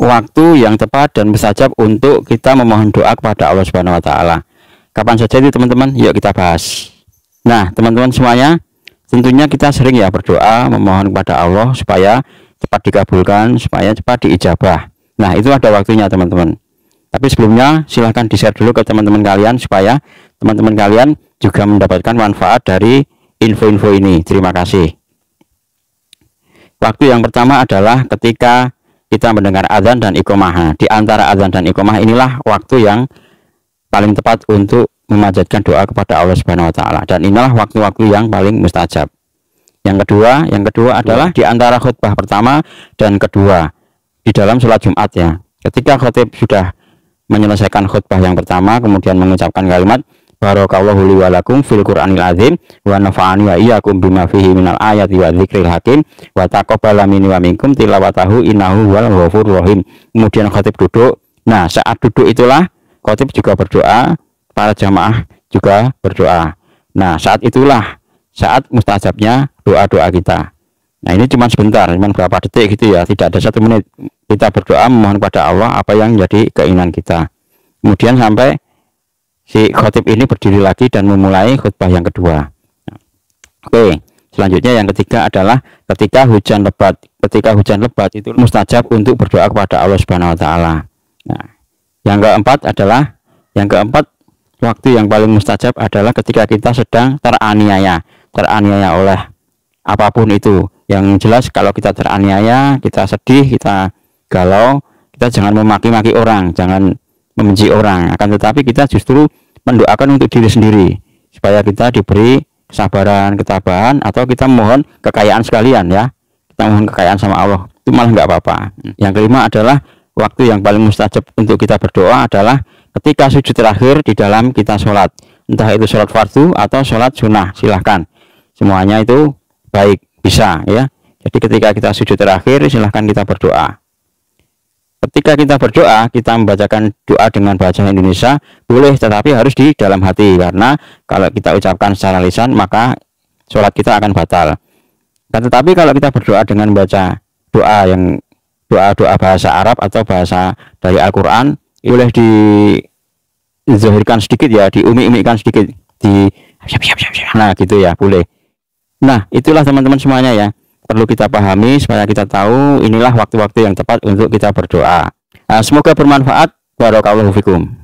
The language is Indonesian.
waktu yang tepat dan mustajab untuk kita memohon doa kepada Allah Subhanahu wa taala. Kapan saja itu teman-teman? Yuk kita bahas. Nah, teman-teman semuanya, tentunya kita sering ya berdoa memohon kepada Allah supaya cepat dikabulkan, supaya cepat diijabah. Nah, itu ada waktunya teman-teman. Tapi sebelumnya silahkan di-share dulu ke teman-teman kalian supaya teman-teman kalian juga mendapatkan manfaat dari info-info ini. Terima kasih. Waktu yang pertama adalah ketika kita mendengar azan dan iqomah. Di antara azan dan iqomah inilah waktu yang paling tepat untuk memanjatkan doa kepada Allah Subhanahu wa taala dan inilah waktu-waktu yang paling mustajab. Yang kedua, yang kedua adalah di antara khutbah pertama dan kedua di dalam sholat Jumat ya. Ketika khotib sudah menyelesaikan khutbah yang pertama kemudian mengucapkan kalimat Barakallahu li wa lakum fil Qur'anil azim wa nafa'ani wa iyyakum bima fihi minal ayati wa dzikril hakim wa taqabbala minni wa minkum tilawatahu innahu wal ghafur rahim. Kemudian khatib duduk. Nah, saat duduk itulah khatib juga berdoa, para jamaah juga berdoa. Nah, saat itulah saat mustajabnya doa-doa kita. Nah, ini cuma sebentar, cuma berapa detik gitu ya, tidak ada satu menit. Kita berdoa memohon kepada Allah apa yang jadi keinginan kita. Kemudian sampai si khotib ini berdiri lagi dan memulai khutbah yang kedua. Oke, selanjutnya yang ketiga adalah ketika hujan lebat. Ketika hujan lebat itu mustajab untuk berdoa kepada Allah Subhanahu wa taala. Nah, yang keempat adalah yang keempat waktu yang paling mustajab adalah ketika kita sedang teraniaya, teraniaya oleh apapun itu. Yang jelas kalau kita teraniaya, kita sedih, kita galau, kita jangan memaki-maki orang, jangan membenci orang. Akan tetapi kita justru mendoakan untuk diri sendiri supaya kita diberi kesabaran, ketabahan atau kita mohon kekayaan sekalian ya. Kita mohon kekayaan sama Allah. Itu malah nggak apa-apa. Yang kelima adalah waktu yang paling mustajab untuk kita berdoa adalah ketika sujud terakhir di dalam kita sholat. Entah itu sholat fardu atau sholat sunnah, silahkan. Semuanya itu baik, bisa ya. Jadi ketika kita sujud terakhir silahkan kita berdoa ketika kita berdoa kita membacakan doa dengan bahasa Indonesia boleh tetapi harus di dalam hati karena kalau kita ucapkan secara lisan maka sholat kita akan batal dan nah, tetapi kalau kita berdoa dengan baca doa yang doa-doa bahasa Arab atau bahasa dari Al-Quran boleh dizahirkan sedikit ya diumi-umikan sedikit di nah gitu ya boleh nah itulah teman-teman semuanya ya perlu kita pahami supaya kita tahu inilah waktu-waktu yang tepat untuk kita berdoa. Nah, semoga bermanfaat. Barakallahu fikum.